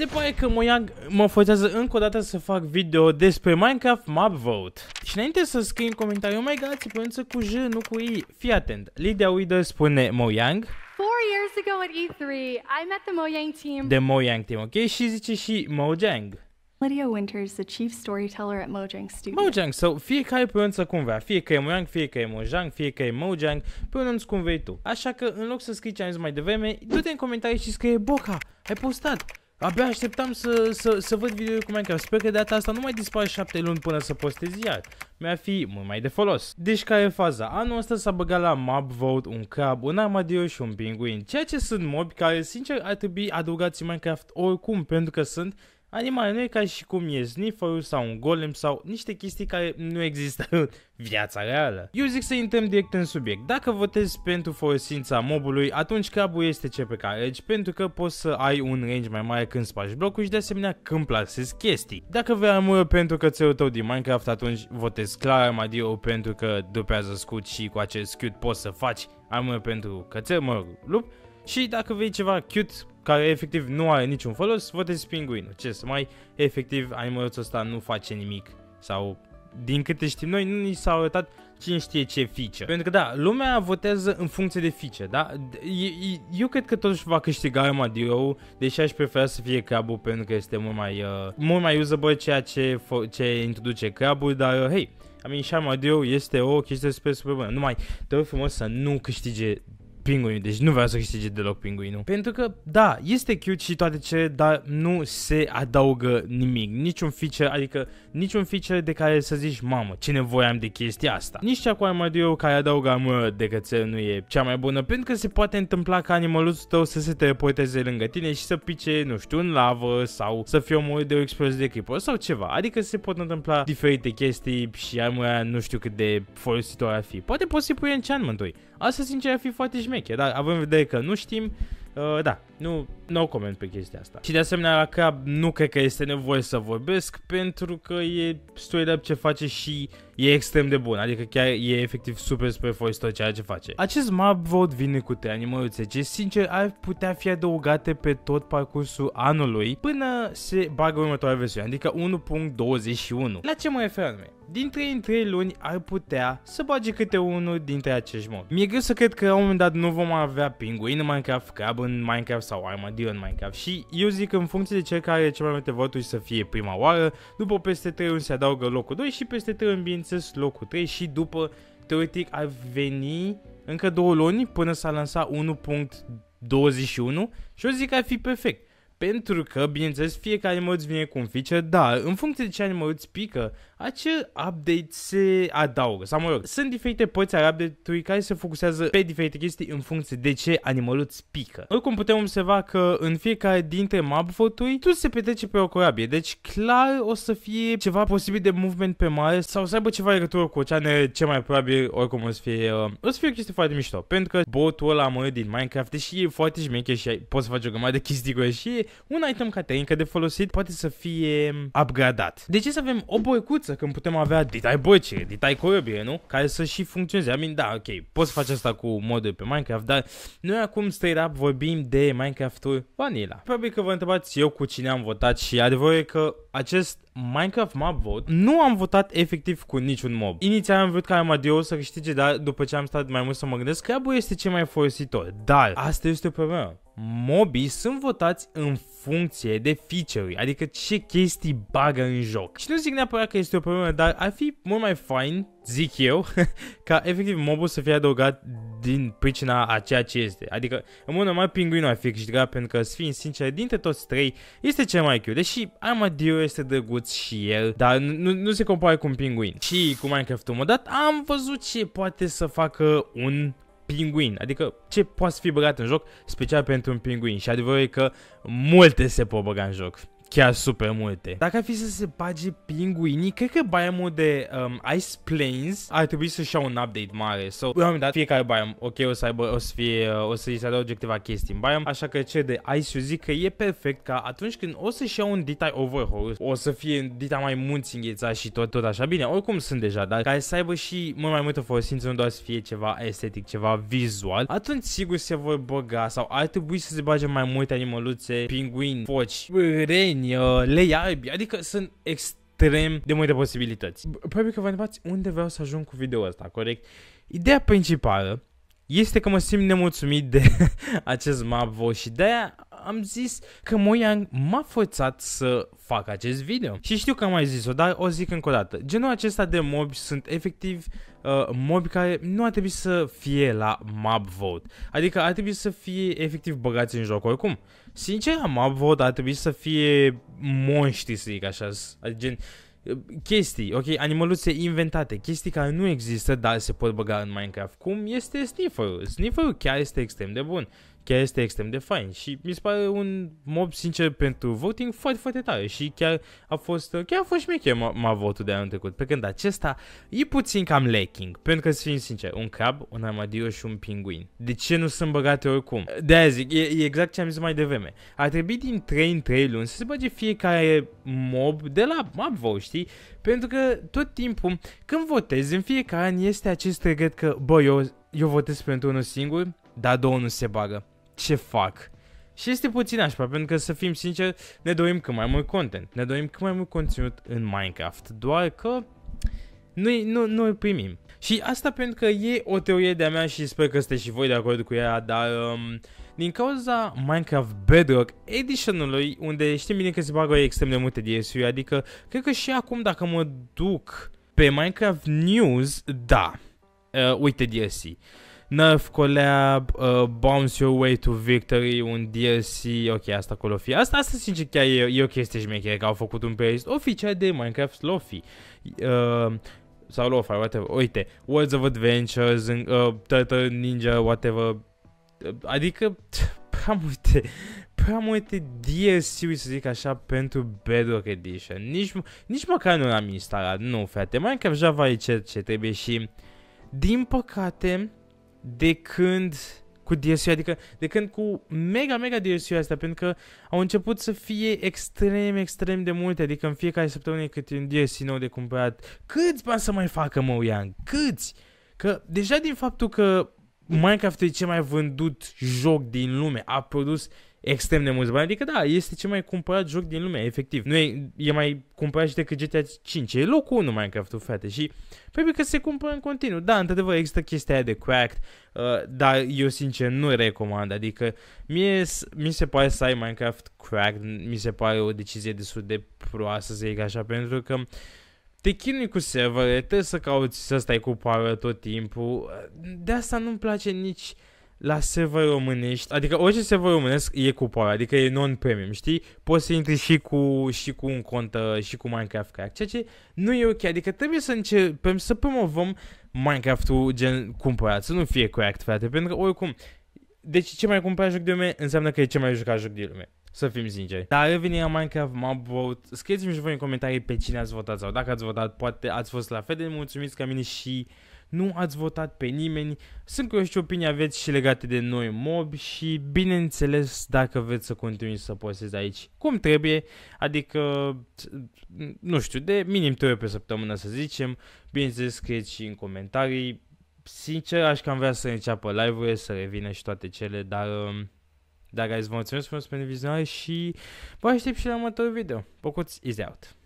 Se pare că Mojang mă forțează încă o dată să fac video despre Minecraft vote. Și înainte să scrii în comentariu, oh mai gați pronunță cu J, nu cu I. Fii atent. Lydia Wider spune Mojang. Four years ago at E3, I met the Mojang team. The Mojang team, ok? Și zice și Mojang. Lydia Winters, the chief storyteller at Mojang Studio. Mojang, so fiecare pronunță cum vrea, fie că e Mojang, fie că e Mojang, fie că e Mojang, pronunți cum vrei tu. Așa că în loc să scrii ce am zis mai devreme, du-te în comentarii și scrie Boca, ai postat. Abia așteptam să, să, să văd video cu Minecraft. Sper că de data asta nu mai dispare 7 luni până să postez iar. Mi-ar fi mult mai de folos. Deci care e faza? Anul ăsta s-a băgat la mob vote un crab, un armadillo și un pinguin. Ceea ce sunt mobi care sincer ar trebui adăugați în Minecraft oricum pentru că sunt Animale, nu e ca și cum e snifferul sau un golem sau niște chestii care nu există în viața reală. Eu zic să intrăm direct în subiect. Dacă votezi pentru folosința mobului, atunci crabul este ce pe care regi, pentru că poți să ai un range mai mare când spargi blocuri și de asemenea când plasezi chestii. Dacă vei armură pentru cățelul tău din Minecraft, atunci votezi clar armadio pentru că dupează scut și cu acest scut poți să faci armură pentru cățel, mă rog, lup, și dacă vei ceva cute, care efectiv nu are niciun folos, votezi pinguinul. Ce să mai, efectiv, animăluțul ăsta nu face nimic. Sau, din câte știm noi, nu ni s-a arătat cine știe ce feature. Pentru că da, lumea votează în funcție de feature, da? Eu, eu cred că totuși va câștiga armadillo deși aș prefera să fie crabul pentru că este mult mai, uh, mult mai usable ceea ce, ce introduce crabul, dar uh, hei, I mean, armadillo este o chestie super, super bună. Numai, te rog frumos să nu câștige pinguinul. Deci nu vreau să câștige deloc pinguinul. Pentru că, da, este cute și toate ce, dar nu se adaugă nimic. Niciun feature, adică niciun feature de care să zici, mamă, ce nevoie am de chestia asta. Nici cea cu armadillo care adaugă mă, de cățel nu e cea mai bună, pentru că se poate întâmpla ca animaluțul tău să se teleporteze lângă tine și să pice, nu știu, în lavă sau să fie omorât de o explozie de creeper sau ceva. Adică se pot întâmpla diferite chestii și armura nu știu cât de folositor ar fi. Poate poți să-i pui enchantment Asta, sincer, ar fi foarte șmeche, dar având în vedere că nu știm, uh, da, nu, no comment pe chestia asta. Și de asemenea, la cap nu cred că este nevoie să vorbesc, pentru că e straight up ce face și e extrem de bun, adică chiar e efectiv super super foist tot ceea ce face. Acest map vote vine cu trei animăruțe ce sincer ar putea fi adăugate pe tot parcursul anului până se bagă următoarea versiune, adică 1.21. La ce mă refer anume? Din 3 în 3 luni ar putea să bage câte unul dintre acești mod. Mi-e greu să cred că la un moment dat nu vom avea pinguin în Minecraft, crab în Minecraft sau armadillo în Minecraft și eu zic că în funcție de cel care are cel mai multe voturi să fie prima oară, după peste 3 luni se adaugă locul 2 și peste 3 luni bineînțeles, locul 3 și după, teoretic, ar veni încă două luni până s-a lansat 1.21 și eu zic că ar fi perfect. Pentru că, bineînțeles, fiecare animăluț vine cu un feature, dar în funcție de ce animăluț pică, acel update se adaugă. Sau mă rog, sunt diferite părți ale update-ului care se focusează pe diferite chestii în funcție de ce îți pică. Oricum putem observa că în fiecare dintre map-urile mapfoturi tu se petrece pe o corabie, deci clar o să fie ceva posibil de movement pe mare sau să aibă ceva legătură cu oceane, ce mai probabil oricum o să fie, uh, o să fie o chestie foarte mișto, pentru că botul ăla mă din Minecraft, deși e foarte șmecher și poți să faci o grămadă de chestii cu și un item care te încă de folosit, poate să fie upgradat. De ce să avem o boicuță când putem avea ditai boice, ditai coiobie, nu? Care să și funcționeze. I mean, da, ok, poți face asta cu modul pe Minecraft, dar noi acum straight up vorbim de Minecraft-ul Vanilla. Probabil că vă întrebați eu cu cine am votat și adevărul e că acest Minecraft Map Vote, nu am votat efectiv cu niciun mob. Inițial am vrut ca Amadeo să câștige, dar după ce am stat mai mult să mă gândesc, că este cel mai folositor. Dar asta este o problemă mobii sunt votați în funcție de feature adică ce chestii bagă în joc. Și nu zic neapărat că este o problemă, dar ar fi mult mai fain, zic eu, ca efectiv mobul să fie adăugat din pricina a ceea ce este. Adică, în mod normal, pinguinul ar fi câștigat pentru că, să fiind sincer, dintre toți trei, este cel mai cute. Deși Armadillo este drăguț și el, dar nu, nu se compare cu un pinguin. Și cu Minecraft-ul dat, am văzut ce poate să facă un pinguin. Adică ce poate fi băgat în joc special pentru un pinguin? Și adevărul e că multe se pot băga în joc chiar super multe. Dacă ar fi să se bage pinguinii, cred că biomul de um, Ice Plains ar trebui să-și un update mare. So, la un moment dat, fiecare biom, ok, o să, aibă, o să fie, uh, o să-i se adauge câteva chestii în biom, așa că ce de Ice eu zic că e perfect ca atunci când o să-și iau un dita overhaul, o să fie dita mai mult înghețat și tot, tot așa. Bine, oricum sunt deja, dar care să aibă și mult mai multă folosință, nu doar să fie ceva estetic, ceva vizual, atunci sigur se vor băga sau ar trebui să se bage mai multe animăluțe, pinguini, foci, reni, Uh, le layout, adică sunt extrem de multe posibilități. Probabil că vă întrebați unde vreau să ajung cu video ăsta, corect? Ideea principală este că mă simt nemulțumit de acest map și de-aia am zis că Moiang m-a forțat să fac acest video. Și știu că am mai zis-o, dar o zic încă o dată. Genul acesta de mobi sunt efectiv uh, mobi care nu ar trebui să fie la map vote. Adică ar trebui să fie efectiv băgați în joc oricum. Sincer, la map vote ar trebui să fie monștri, să zic așa. Adică, gen, uh, chestii, ok, animăluțe inventate, chestii care nu există, dar se pot băga în Minecraft. Cum este Snifferul? Snifferul chiar este extrem de bun chiar este extrem de fain și mi se pare un mob, sincer, pentru voting foarte, foarte tare și chiar a fost, chiar a fost șmecher m-a votul de anul trecut, pe când acesta e puțin cam lacking, pentru că, să fim sincer, un crab, un armadio și un pinguin. De ce nu sunt băgate oricum? De aia zic, e, e exact ce am zis mai devreme. Ar trebui din 3 în 3 luni să se băge fiecare mob de la vote, știi? Pentru că tot timpul, când votezi, în fiecare an este acest regret că, bă, eu, eu votez pentru unul singur, dar două nu se bagă ce fac. Și este puțin așa, pentru că să fim sinceri, ne dorim cât mai mult content, ne dorim cât mai mult conținut în Minecraft, doar că noi nu, nu îl primim. Și asta pentru că e o teorie de-a mea și sper că sunteți și voi de acord cu ea, dar um, din cauza Minecraft Bedrock Edition-ului, unde știm bine că se bagă extrem de multe DS-uri, adică cred că și acum dacă mă duc pe Minecraft News, da, uh, uite DLC. Nerf Collab, uh, Bounce Your Way to Victory, un DLC, ok, asta acolo fi. Asta, asta sincer chiar e, e o chestie șmecheră că au făcut un playlist oficial de Minecraft Lofi. Uh, sau Lofi, whatever, uite, Words of Adventures, uh, Turtle Ninja, whatever. Uh, adică, prea multe, prea multe DLC-uri, să zic așa, pentru Bedrock Edition. Nici, nici măcar nu l-am instalat, nu, frate. Minecraft Java e ce, ce trebuie și, din păcate, de când cu DSU, adică de când cu mega, mega DSU asta, pentru că au început să fie extrem, extrem de multe, adică în fiecare săptămână câte un DSU nou de cumpărat. Câți bani să mai facă, mă, Ian? Câți? Că deja din faptul că Minecraft e cel mai vândut joc din lume, a produs extrem de mulți bani. Adică da, este cel mai cumpărat joc din lume, efectiv. Nu e, e mai cumpărat și decât GTA 5. E locul 1 Minecraft-ul, frate. Și probabil că se cumpără în continuu. Da, într-adevăr există chestia aia de cracked, uh, dar eu sincer nu recomand. Adică mie, mi se pare să ai Minecraft cracked, mi se pare o decizie destul de proastă, să zic așa, pentru că te chinui cu server, trebuie să cauți să stai cu power tot timpul. De asta nu-mi place nici la server românești, adică orice server românesc e cu power, adică e non-premium, știi? Poți să intri și cu, și cu un cont uh, și cu Minecraft Crack, ceea ce nu e ok, adică trebuie să începem să promovăm Minecraft-ul gen cumpărat, să nu fie cracked, frate, pentru că oricum, deci ce mai cumpărat joc de lume înseamnă că e ce mai jucat joc de lume. Să fim sinceri. Dar revenind la Minecraft Mob Vote, scrieți-mi și voi în comentarii pe cine ați votat sau dacă ați votat, poate ați fost la fel de mulțumiți ca mine și nu ați votat pe nimeni, sunt curios ce opinie aveți și legate de noi mob și bineînțeles dacă vreți să continui să postez aici cum trebuie, adică, nu știu, de minim 3 pe săptămână să zicem, bineînțeles scrieți și în comentarii, sincer aș cam vrea să înceapă live-urile, să revină și toate cele, dar... Um, dar guys, vă mulțumesc frumos pentru vizionare și vă aștept și la următorul video. Pocuți is out!